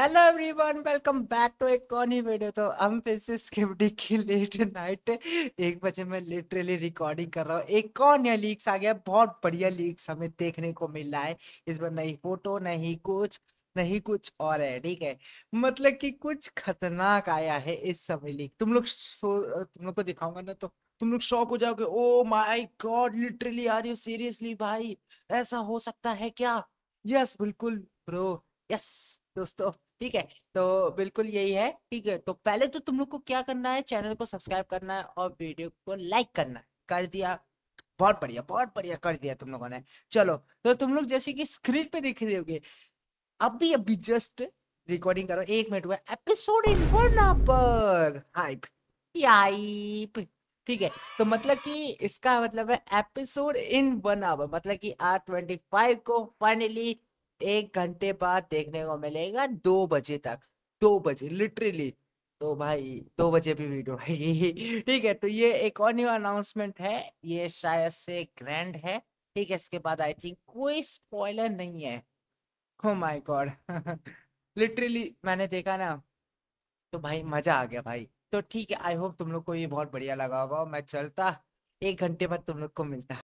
hello everyone welcome back to एक कॉनी video तो हम फिर से स्किपडी की लेट नाइट एक बजे मैं लिटरली रिकॉर्डिंग कर रहा हूँ एक कौन या लीक्स आ गया बहुत बढ़िया लीक्स हमें देखने को मिल रहा है इस बार नई फोटो नहीं कुछ नहीं कुछ और है ठीक है मतलब कि कुछ खतरनाक आया है इस समय लीक तुम लोग तुम लोग को दिखाऊंगा ना तो तुम लोग शौक हो जाओगे oh my god literally are you seriously भाई ऐसा हो सकता है क्या यस बिल्कुल ब्रो यस दोस्तों ठीक है तो बिल्कुल यही है ठीक है तो पहले तो तुम लोग को क्या करना है चैनल को सब्सक्राइब करना है और वीडियो को लाइक करना है कर दिया बहुत बढ़िया बहुत बढ़िया कर दिया तुम लोगों ने चलो तो तुम लोग जैसे कि स्क्रीन पे दिख रहे होगे अभी अभी जस्ट रिकॉर्डिंग करो एक मिनट हुआ एपिसोड पर हाइप हाइप ठीक है तो मतलब कि इसका मतलब है एपिसोड इन वन आवर मतलब कि आर ट्वेंटी फाइव को फाइनली एक घंटे बाद देखने को मिलेगा दो बजे तक दो बजे लिटरली तो भाई दो बजे भी वीडियो है ठीक है तो ये एक और न्यू अनाउंसमेंट है ये शायद से ग्रैंड है ठीक है इसके बाद आई थिंक कोई स्पॉइलर नहीं है ओ माय गॉड लिटरली मैंने देखा ना तो भाई मजा आ गया भाई तो ठीक है आई होप तुम लोग को ये बहुत बढ़िया लगा होगा मैं चलता एक घंटे बाद तुम लोग को मिलता